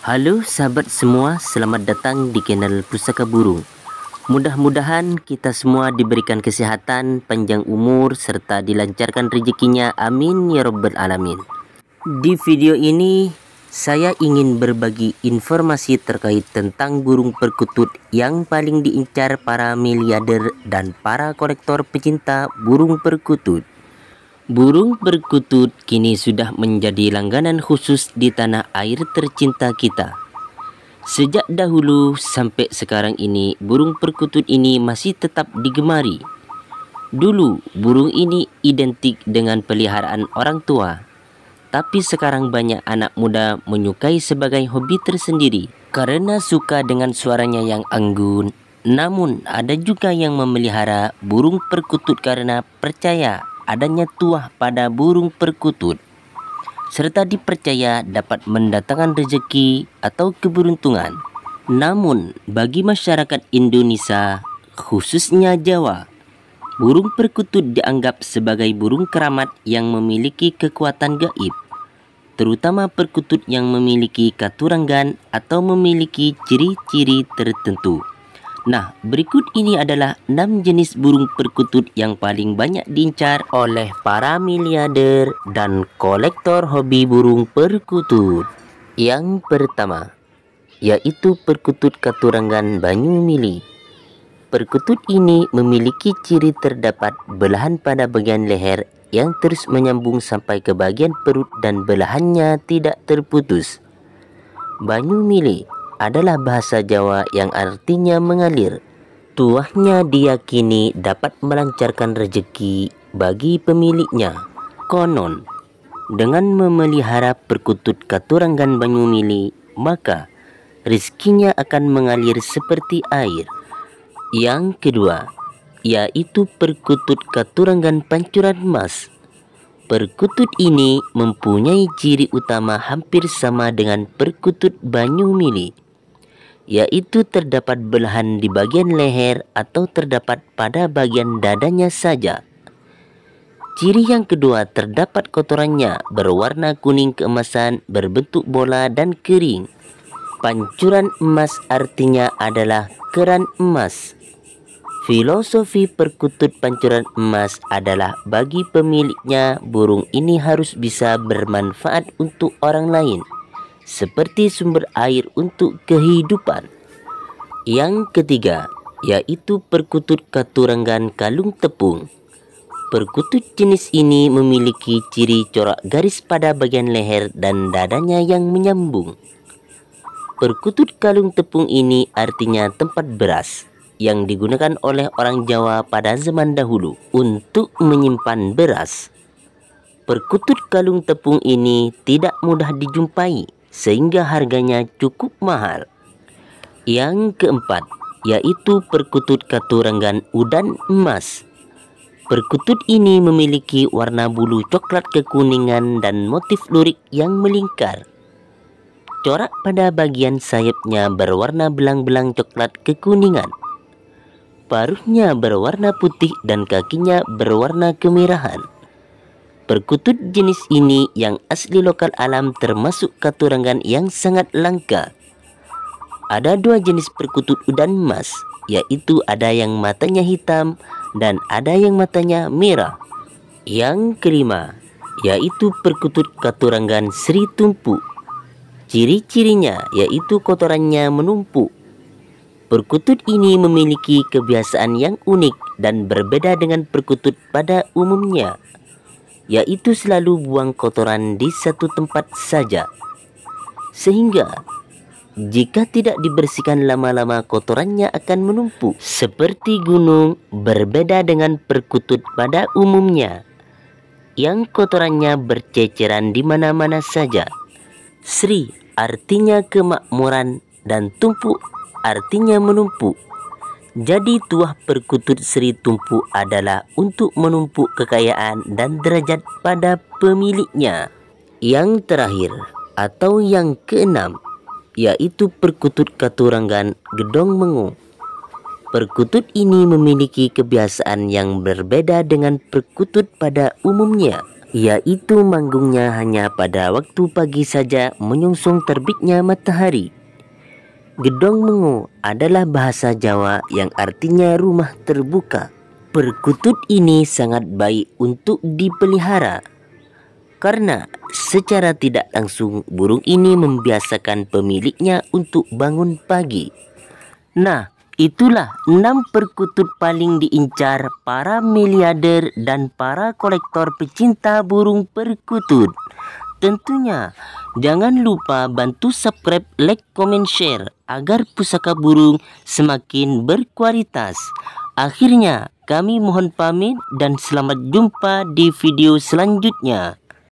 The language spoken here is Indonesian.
Halo sahabat semua, selamat datang di channel Pusaka Burung. Mudah-mudahan kita semua diberikan kesehatan, panjang umur, serta dilancarkan rezekinya. Amin ya Rabbal 'Alamin. Di video ini, saya ingin berbagi informasi terkait tentang burung perkutut yang paling diincar para miliarder dan para kolektor pecinta burung perkutut. Burung perkutut kini sudah menjadi langganan khusus di tanah air tercinta kita. Sejak dahulu sampai sekarang ini, burung perkutut ini masih tetap digemari. Dulu, burung ini identik dengan peliharaan orang tua. Tapi sekarang banyak anak muda menyukai sebagai hobi tersendiri karena suka dengan suaranya yang anggun. Namun, ada juga yang memelihara burung perkutut karena percaya adanya tuah pada burung perkutut serta dipercaya dapat mendatangkan rezeki atau keberuntungan. Namun, bagi masyarakat Indonesia, khususnya Jawa, burung perkutut dianggap sebagai burung keramat yang memiliki kekuatan gaib, terutama perkutut yang memiliki katuranggan atau memiliki ciri-ciri tertentu. Nah, berikut ini adalah 6 jenis burung perkutut yang paling banyak diincar oleh para miliader dan kolektor hobi burung perkutut. Yang pertama, yaitu perkutut katurangan Banyumili. Perkutut ini memiliki ciri terdapat belahan pada bagian leher yang terus menyambung sampai ke bagian perut dan belahannya tidak terputus. Banyumili. Mili adalah bahasa Jawa yang artinya mengalir. Tuahnya diyakini dapat melancarkan rezeki bagi pemiliknya. Konon, dengan memelihara perkutut katuranggan Banyumili, maka rezekinya akan mengalir seperti air. Yang kedua, yaitu perkutut katuranggan pancuran emas. Perkutut ini mempunyai ciri utama hampir sama dengan perkutut Banyumili yaitu terdapat belahan di bagian leher atau terdapat pada bagian dadanya saja. Ciri yang kedua terdapat kotorannya berwarna kuning keemasan berbentuk bola dan kering. Pancuran emas artinya adalah keran emas. Filosofi perkutut pancuran emas adalah bagi pemiliknya burung ini harus bisa bermanfaat untuk orang lain seperti sumber air untuk kehidupan. Yang ketiga, yaitu perkutut katurangan kalung tepung. Perkutut jenis ini memiliki ciri corak garis pada bagian leher dan dadanya yang menyambung. Perkutut kalung tepung ini artinya tempat beras yang digunakan oleh orang Jawa pada zaman dahulu untuk menyimpan beras. Perkutut kalung tepung ini tidak mudah dijumpai sehingga harganya cukup mahal. Yang keempat, yaitu perkutut katuranggan udan emas. Perkutut ini memiliki warna bulu coklat kekuningan dan motif lurik yang melingkar. Corak pada bagian sayapnya berwarna belang-belang coklat kekuningan. Paruhnya berwarna putih dan kakinya berwarna kemerahan. Perkutut jenis ini yang asli lokal alam termasuk katurangan yang sangat langka. Ada dua jenis perkutut udan emas, yaitu ada yang matanya hitam dan ada yang matanya merah. Yang kelima, yaitu perkutut katurangan Sri Tumpu. Ciri-cirinya yaitu kotorannya menumpuk. Perkutut ini memiliki kebiasaan yang unik dan berbeda dengan perkutut pada umumnya yaitu selalu buang kotoran di satu tempat saja. Sehingga jika tidak dibersihkan lama-lama kotorannya akan menumpuk seperti gunung berbeda dengan perkutut pada umumnya yang kotorannya berceceran di mana-mana saja. Sri artinya kemakmuran dan tumpuk artinya menumpuk. Jadi tuah perkutut Sri Tumpu adalah untuk menumpuk kekayaan dan derajat pada pemiliknya. Yang terakhir atau yang keenam yaitu perkutut Katurangan Gedong Mengu. Perkutut ini memiliki kebiasaan yang berbeda dengan perkutut pada umumnya, yaitu manggungnya hanya pada waktu pagi saja menyongsong terbitnya matahari. Gedong Mengu adalah bahasa Jawa yang artinya rumah terbuka. Perkutut ini sangat baik untuk dipelihara karena secara tidak langsung burung ini membiasakan pemiliknya untuk bangun pagi. Nah, itulah enam perkutut paling diincar para miliarder dan para kolektor pecinta burung perkutut. Tentunya Jangan lupa bantu subscribe, like, comment, share agar pusaka burung semakin berkualitas. Akhirnya, kami mohon pamit dan selamat jumpa di video selanjutnya.